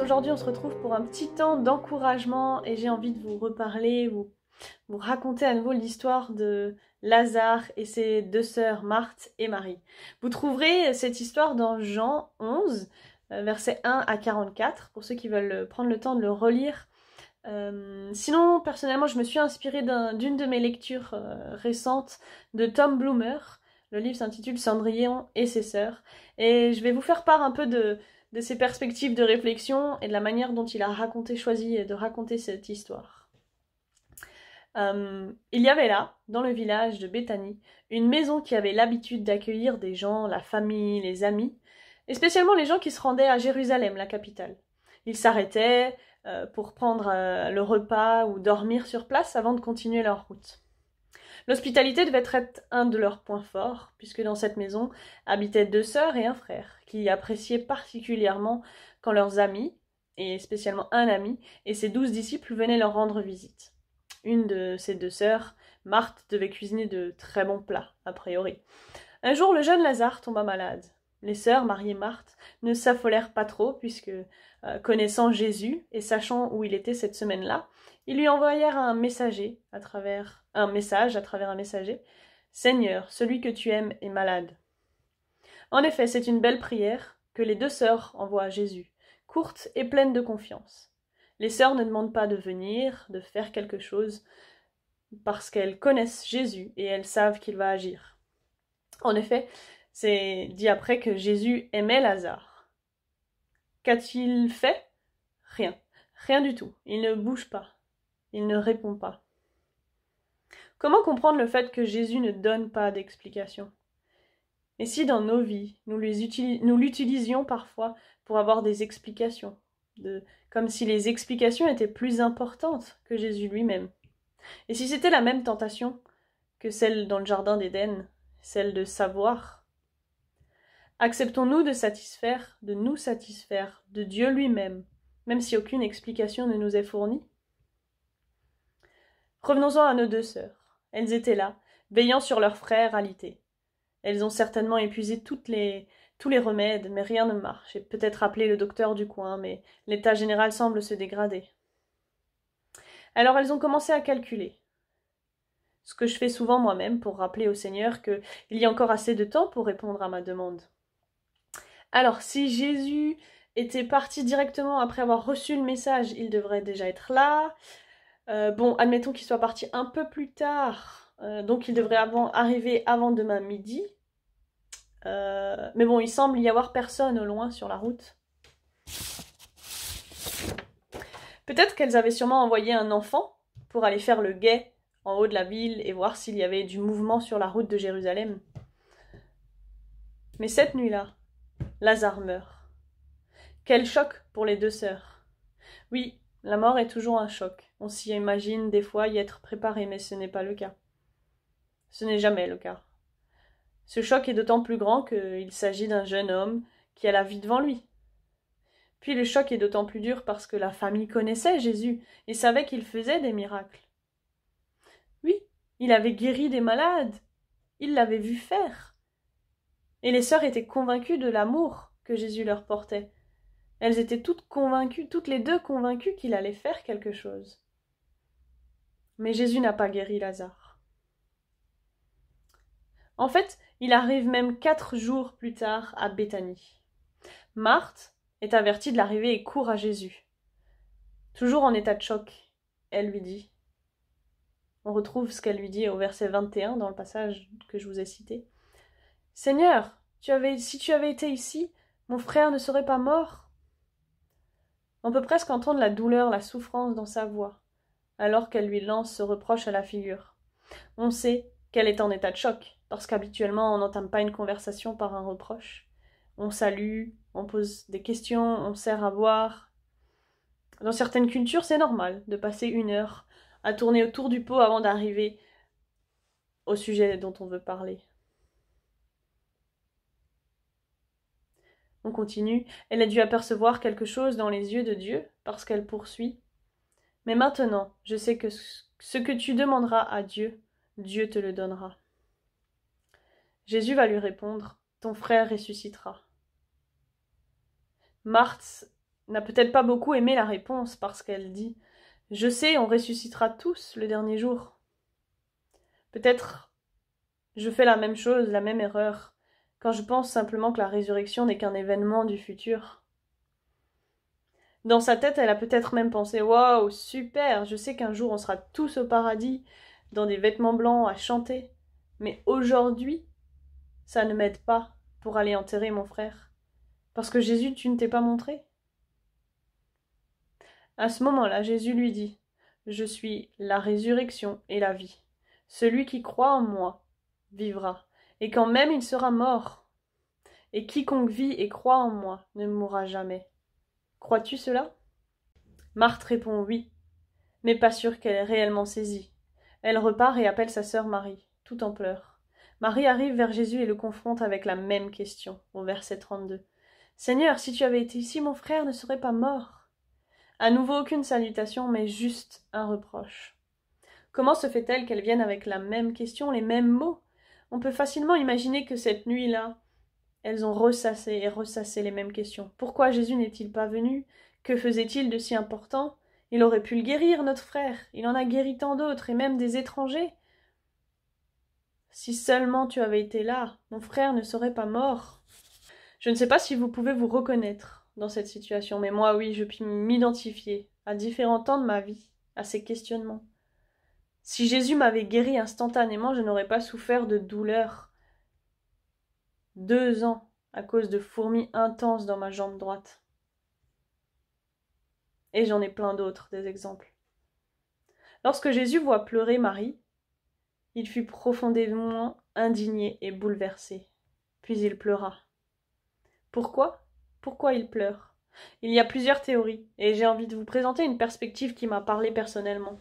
aujourd'hui on se retrouve pour un petit temps d'encouragement et j'ai envie de vous reparler, vous, raconter à nouveau l'histoire de Lazare et ses deux sœurs Marthe et Marie. Vous trouverez cette histoire dans Jean 11, euh, versets 1 à 44, pour ceux qui veulent prendre le temps de le relire. Euh, sinon, personnellement, je me suis inspirée d'une de mes lectures euh, récentes de Tom Bloomer. Le livre s'intitule Cendrillon et ses sœurs. Et je vais vous faire part un peu de, de ses perspectives de réflexion et de la manière dont il a raconté, choisi de raconter cette histoire. Euh, il y avait là, dans le village de Béthanie, une maison qui avait l'habitude d'accueillir des gens, la famille, les amis, et spécialement les gens qui se rendaient à Jérusalem, la capitale. Ils s'arrêtaient euh, pour prendre euh, le repas ou dormir sur place avant de continuer leur route. L'hospitalité devait être un de leurs points forts, puisque dans cette maison habitaient deux sœurs et un frère, qui appréciaient particulièrement quand leurs amis, et spécialement un ami, et ses douze disciples venaient leur rendre visite. Une de ces deux sœurs, Marthe, devait cuisiner de très bons plats, a priori. Un jour, le jeune Lazare tomba malade. Les sœurs, Marie et Marthe, ne s'affolèrent pas trop, puisque, euh, connaissant Jésus et sachant où il était cette semaine-là, ils lui envoyèrent un messager à travers un message à travers un messager. Seigneur, celui que tu aimes est malade. En effet, c'est une belle prière que les deux sœurs envoient à Jésus, courte et pleine de confiance. Les sœurs ne demandent pas de venir, de faire quelque chose, parce qu'elles connaissent Jésus et elles savent qu'il va agir. En effet, c'est dit après que Jésus aimait Lazare. Qu'a-t-il fait Rien. Rien du tout. Il ne bouge pas. Il ne répond pas. Comment comprendre le fait que Jésus ne donne pas d'explication Et si dans nos vies, nous l'utilisions parfois pour avoir des explications, de, comme si les explications étaient plus importantes que Jésus lui-même Et si c'était la même tentation que celle dans le Jardin d'Éden, celle de savoir Acceptons-nous de satisfaire, de nous satisfaire, de Dieu lui-même, même si aucune explication ne nous est fournie Revenons-en à nos deux sœurs. Elles étaient là, veillant sur leurs frères alités. Elles ont certainement épuisé tous les remèdes, mais rien ne marche. J'ai peut-être appelé le docteur du coin, mais l'état général semble se dégrader. Alors elles ont commencé à calculer. Ce que je fais souvent moi-même pour rappeler au Seigneur qu'il y a encore assez de temps pour répondre à ma demande. Alors si Jésus était parti directement après avoir reçu le message, il devrait déjà être là. Euh, bon, admettons qu'il soit parti un peu plus tard, euh, donc il devrait arriver avant demain midi. Euh, mais bon, il semble y avoir personne au loin sur la route. Peut-être qu'elles avaient sûrement envoyé un enfant pour aller faire le guet en haut de la ville et voir s'il y avait du mouvement sur la route de Jérusalem. Mais cette nuit-là, Lazare meurt. Quel choc pour les deux sœurs. Oui, la mort est toujours un choc. On s'y imagine des fois y être préparé, mais ce n'est pas le cas. Ce n'est jamais le cas. Ce choc est d'autant plus grand qu'il s'agit d'un jeune homme qui a la vie devant lui. Puis le choc est d'autant plus dur parce que la famille connaissait Jésus et savait qu'il faisait des miracles. Oui, il avait guéri des malades, il l'avait vu faire. Et les sœurs étaient convaincues de l'amour que Jésus leur portait. Elles étaient toutes convaincues, toutes les deux convaincues qu'il allait faire quelque chose. Mais Jésus n'a pas guéri Lazare. En fait, il arrive même quatre jours plus tard à Béthanie. Marthe est avertie de l'arrivée et court à Jésus. Toujours en état de choc, elle lui dit. On retrouve ce qu'elle lui dit au verset 21 dans le passage que je vous ai cité. Seigneur, si tu avais été ici, mon frère ne serait pas mort. On peut presque entendre la douleur, la souffrance dans sa voix alors qu'elle lui lance ce reproche à la figure. On sait qu'elle est en état de choc, parce qu'habituellement on n'entame pas une conversation par un reproche. On salue, on pose des questions, on sert à boire. Dans certaines cultures, c'est normal de passer une heure à tourner autour du pot avant d'arriver au sujet dont on veut parler. On continue. Elle a dû apercevoir quelque chose dans les yeux de Dieu, parce qu'elle poursuit. Mais maintenant, je sais que ce que tu demanderas à Dieu, Dieu te le donnera. Jésus va lui répondre, Ton frère ressuscitera. Marthe n'a peut-être pas beaucoup aimé la réponse parce qu'elle dit, Je sais, on ressuscitera tous le dernier jour. Peut-être je fais la même chose, la même erreur, quand je pense simplement que la résurrection n'est qu'un événement du futur. Dans sa tête, elle a peut-être même pensé Waouh, super, je sais qu'un jour on sera tous au paradis, dans des vêtements blancs, à chanter. Mais aujourd'hui, ça ne m'aide pas pour aller enterrer mon frère. Parce que Jésus, tu ne t'es pas montré. À ce moment-là, Jésus lui dit Je suis la résurrection et la vie. Celui qui croit en moi vivra, et quand même il sera mort. Et quiconque vit et croit en moi ne mourra jamais. Crois-tu cela Marthe répond oui, mais pas sûre qu'elle ait réellement saisie. Elle repart et appelle sa sœur Marie, tout en pleurs. Marie arrive vers Jésus et le confronte avec la même question, au verset 32. Seigneur, si tu avais été ici, mon frère ne serait pas mort. À nouveau aucune salutation, mais juste un reproche. Comment se fait-elle qu'elle vienne avec la même question, les mêmes mots On peut facilement imaginer que cette nuit-là, elles ont ressassé et ressassé les mêmes questions. Pourquoi Jésus n'est-il pas venu Que faisait-il de si important Il aurait pu le guérir, notre frère. Il en a guéri tant d'autres, et même des étrangers. Si seulement tu avais été là, mon frère ne serait pas mort. Je ne sais pas si vous pouvez vous reconnaître dans cette situation, mais moi oui, je puis m'identifier à différents temps de ma vie, à ces questionnements. Si Jésus m'avait guéri instantanément, je n'aurais pas souffert de douleur deux ans à cause de fourmis intenses dans ma jambe droite. Et j'en ai plein d'autres, des exemples. Lorsque Jésus voit pleurer Marie, il fut profondément indigné et bouleversé. Puis il pleura. Pourquoi Pourquoi il pleure Il y a plusieurs théories, et j'ai envie de vous présenter une perspective qui m'a parlé personnellement,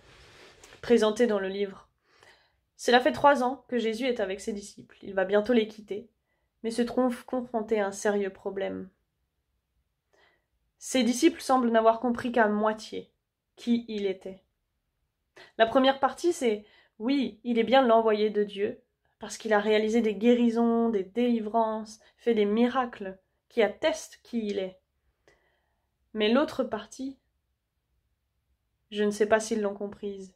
présentée dans le livre. Cela fait trois ans que Jésus est avec ses disciples. Il va bientôt les quitter, mais se trouve confronté à un sérieux problème. Ses disciples semblent n'avoir compris qu'à moitié qui il était. La première partie, c'est oui, il est bien l'envoyé de Dieu, parce qu'il a réalisé des guérisons, des délivrances, fait des miracles qui attestent qui il est. Mais l'autre partie, je ne sais pas s'ils l'ont comprise.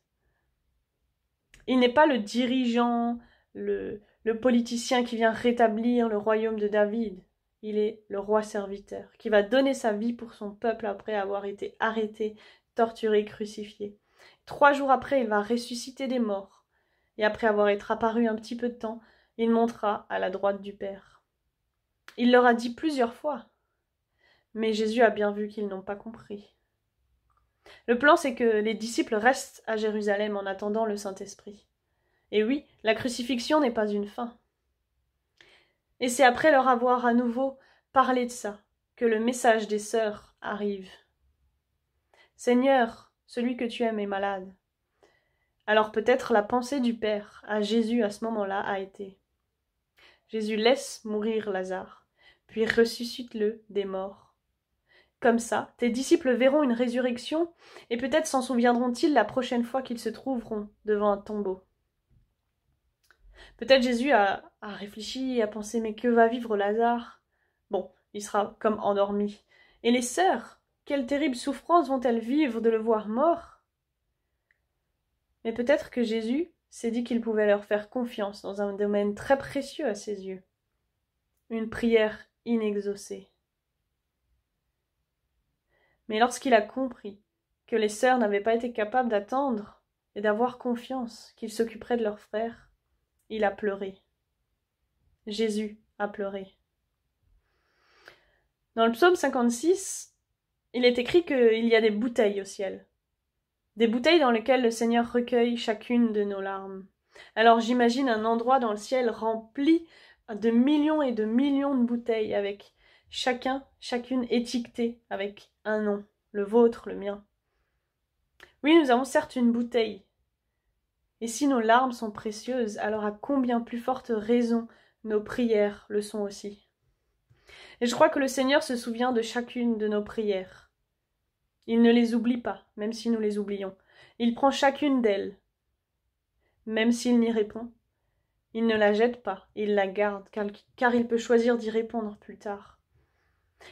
Il n'est pas le dirigeant, le, le politicien qui vient rétablir le royaume de David. Il est le roi serviteur, qui va donner sa vie pour son peuple après avoir été arrêté, torturé, crucifié. Trois jours après, il va ressusciter des morts. Et après avoir été apparu un petit peu de temps, il montera à la droite du Père. Il leur a dit plusieurs fois. Mais Jésus a bien vu qu'ils n'ont pas compris. Le plan, c'est que les disciples restent à Jérusalem en attendant le Saint-Esprit. Et oui, la crucifixion n'est pas une fin. Et c'est après leur avoir à nouveau parlé de ça que le message des sœurs arrive. Seigneur, celui que tu aimes est malade. Alors peut-être la pensée du Père à Jésus à ce moment-là a été Jésus laisse mourir Lazare, puis ressuscite-le des morts. Comme ça, tes disciples verront une résurrection, et peut-être s'en souviendront-ils la prochaine fois qu'ils se trouveront devant un tombeau. Peut-être Jésus a, réfléchi a pensé mais que va vivre Lazare Bon, il sera comme endormi. Et les sœurs Quelle terribles souffrances vont-elles vivre de le voir mort Mais peut-être que Jésus s'est dit qu'il pouvait leur faire confiance dans un domaine très précieux à ses yeux. Une prière inexaucée. Mais lorsqu'il a compris que les sœurs n'avaient pas été capables d'attendre et d'avoir confiance qu'ils s'occuperait de leur frère il a pleuré. Jésus a pleuré. Dans le psaume 56, il est écrit qu'il y a des bouteilles au ciel. Des bouteilles dans lesquelles le Seigneur recueille chacune de nos larmes. Alors j'imagine un endroit dans le ciel rempli de millions et de millions de bouteilles avec chacun, chacune étiquetée avec un nom, le vôtre, le mien. Oui, nous avons certes une bouteille, et si nos larmes sont précieuses, alors à combien plus forte raison nos prières le sont aussi. Et je crois que le Seigneur se souvient de chacune de nos prières. Il ne les oublie pas, même si nous les oublions. Il prend chacune d'elles, même s'il n'y répond. Il ne la jette pas, il la garde, car, il peut choisir d'y répondre plus tard.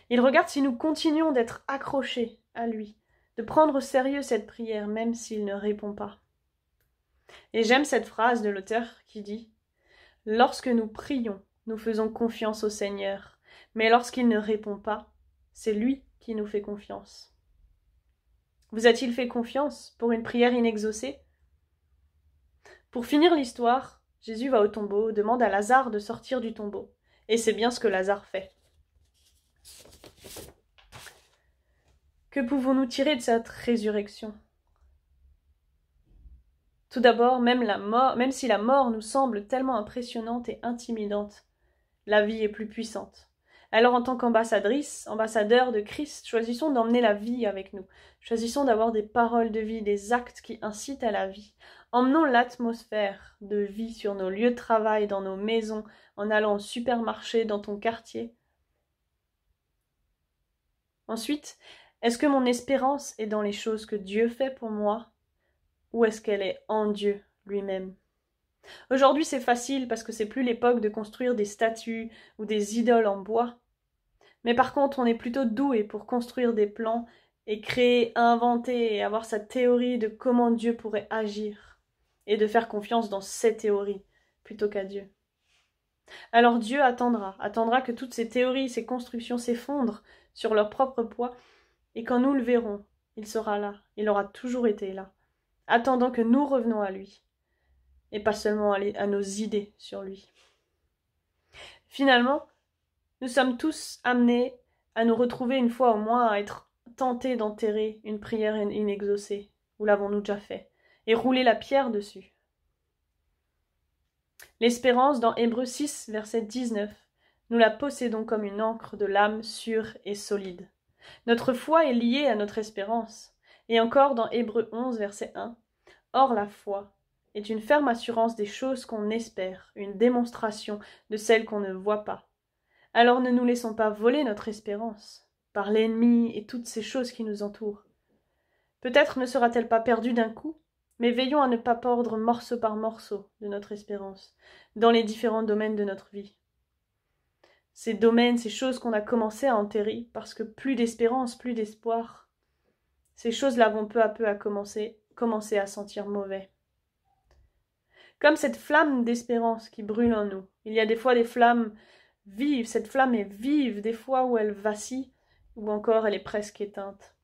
Il regarde si nous continuons d'être accrochés à lui, de prendre au sérieux cette prière, même s'il ne répond pas. Et j'aime cette phrase de l'auteur qui dit Lorsque nous prions, nous faisons confiance au Seigneur, mais lorsqu'il ne répond pas, c'est lui qui nous fait confiance. Vous a-t-il fait confiance pour une prière inexaucée Pour finir l'histoire, Jésus va au tombeau, demande à Lazare de sortir du tombeau, et c'est bien ce que Lazare fait. Que pouvons-nous tirer de cette résurrection tout d'abord, même, même si la mort nous semble tellement impressionnante et intimidante, la vie est plus puissante. Alors en tant qu'ambassadrice, ambassadeur de Christ, choisissons d'emmener la vie avec nous. Choisissons d'avoir des paroles de vie, des actes qui incitent à la vie. Emmenons l'atmosphère de vie sur nos lieux de travail, dans nos maisons, en allant au supermarché, dans ton quartier. Ensuite, est-ce que mon espérance est dans les choses que Dieu fait pour moi ou est-ce qu'elle est en Dieu lui-même Aujourd'hui c'est facile parce que c'est plus l'époque de construire des statues ou des idoles en bois. Mais par contre on est plutôt doué pour construire des plans et créer, inventer et avoir sa théorie de comment Dieu pourrait agir et de faire confiance dans ses théories plutôt qu'à Dieu. Alors Dieu attendra, attendra que toutes ces théories, ces constructions s'effondrent sur leur propre poids, et quand nous le verrons, il sera là, il aura toujours été là attendant que nous revenons à lui, et pas seulement à, nos idées sur lui. Finalement, nous sommes tous amenés à nous retrouver une fois au moins à être tentés d'enterrer une prière inexaucée, ou l'avons-nous déjà fait, et rouler la pierre dessus. L'espérance, dans Hébreu 6, verset 19, nous la possédons comme une encre de l'âme sûre et solide. Notre foi est liée à notre espérance. Et encore dans Hébreu 11, verset 1. Or la foi est une ferme assurance des choses qu'on espère, une démonstration de celles qu'on ne voit pas. Alors ne nous laissons pas voler notre espérance par l'ennemi et toutes ces choses qui nous entourent. Peut-être ne sera-t-elle pas perdue d'un coup, mais veillons à ne pas perdre morceau par morceau de notre espérance dans les différents domaines de notre vie. Ces domaines, ces choses qu'on a commencé à enterrer parce que plus d'espérance, plus d'espoir, ces choses-là vont peu à peu à commencer, commencer à sentir mauvais. Comme cette flamme d'espérance qui brûle en nous. Il y a des fois des flammes vives, cette flamme est vive, des fois où elle vacille, ou encore elle est presque éteinte.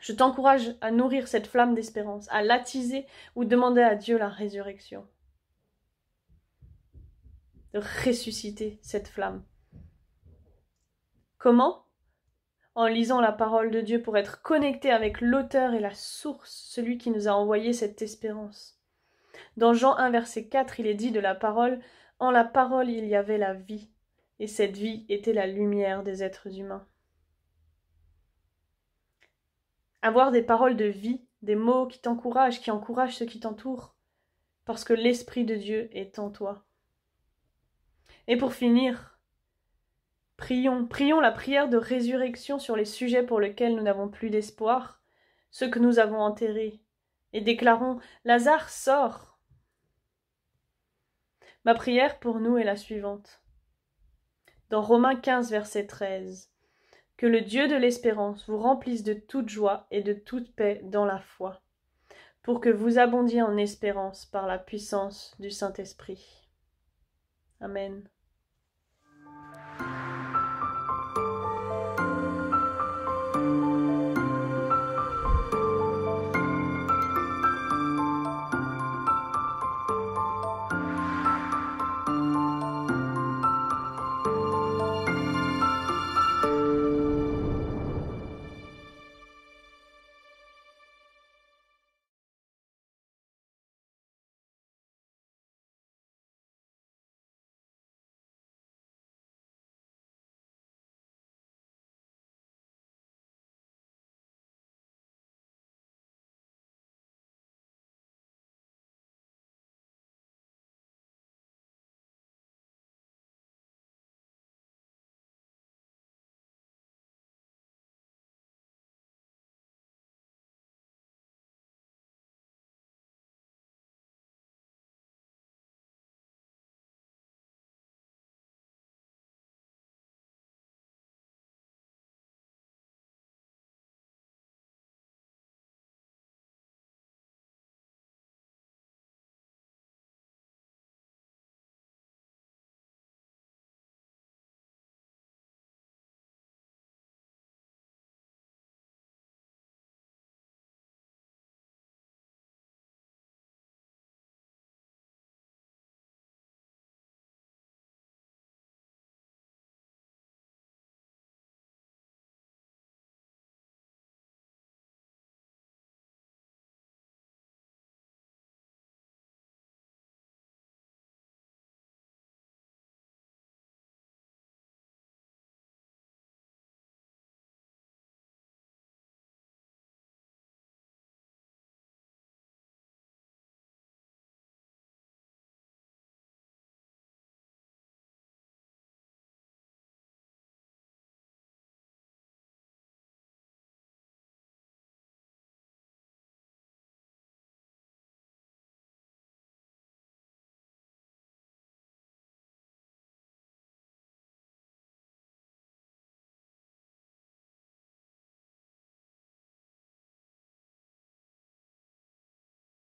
Je t'encourage à nourrir cette flamme d'espérance, à l'attiser ou demander à Dieu la résurrection. De ressusciter cette flamme. Comment en lisant la parole de Dieu pour être connecté avec l'auteur et la source, celui qui nous a envoyé cette espérance. Dans Jean 1 verset 4, il est dit de la parole En la parole il y avait la vie, et cette vie était la lumière des êtres humains. Avoir des paroles de vie, des mots qui t'encouragent, qui encouragent ceux qui t'entourent, parce que l'Esprit de Dieu est en toi. Et pour finir, Prions, prions la prière de résurrection sur les sujets pour lesquels nous n'avons plus d'espoir, ceux que nous avons enterrés, et déclarons Lazare sort. Ma prière pour nous est la suivante. Dans Romains 15, verset 13. Que le Dieu de l'espérance vous remplisse de toute joie et de toute paix dans la foi, pour que vous abondiez en espérance par la puissance du Saint-Esprit. Amen.